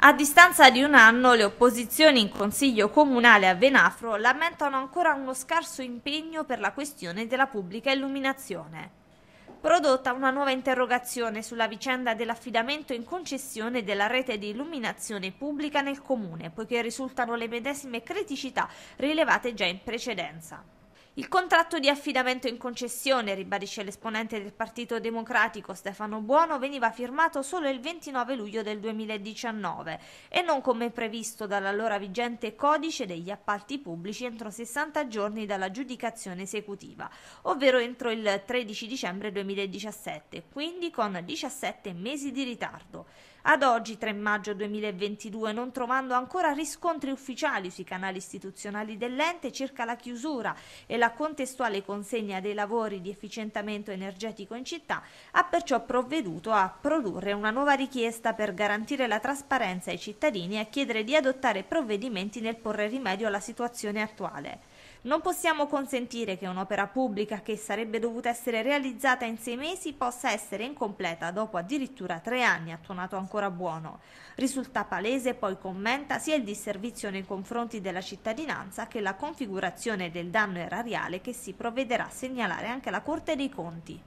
A distanza di un anno le opposizioni in Consiglio Comunale a Venafro lamentano ancora uno scarso impegno per la questione della pubblica illuminazione. Prodotta una nuova interrogazione sulla vicenda dell'affidamento in concessione della rete di illuminazione pubblica nel Comune, poiché risultano le medesime criticità rilevate già in precedenza. Il contratto di affidamento in concessione, ribadisce l'esponente del Partito Democratico Stefano Buono, veniva firmato solo il 29 luglio del 2019 e non come previsto dall'allora vigente codice degli appalti pubblici entro 60 giorni dalla giudicazione esecutiva, ovvero entro il 13 dicembre 2017, quindi con 17 mesi di ritardo. Ad oggi, 3 maggio 2022, non trovando ancora riscontri ufficiali sui canali istituzionali dell'ente circa la chiusura e la la contestuale consegna dei lavori di efficientamento energetico in città, ha perciò provveduto a produrre una nuova richiesta per garantire la trasparenza ai cittadini e a chiedere di adottare provvedimenti nel porre rimedio alla situazione attuale. Non possiamo consentire che un'opera pubblica che sarebbe dovuta essere realizzata in sei mesi possa essere incompleta dopo addirittura tre anni, ha tuonato ancora buono. Risulta palese, poi commenta, sia il disservizio nei confronti della cittadinanza che la configurazione del danno erariale ministeriale che si provvederà a segnalare anche alla Corte dei Conti.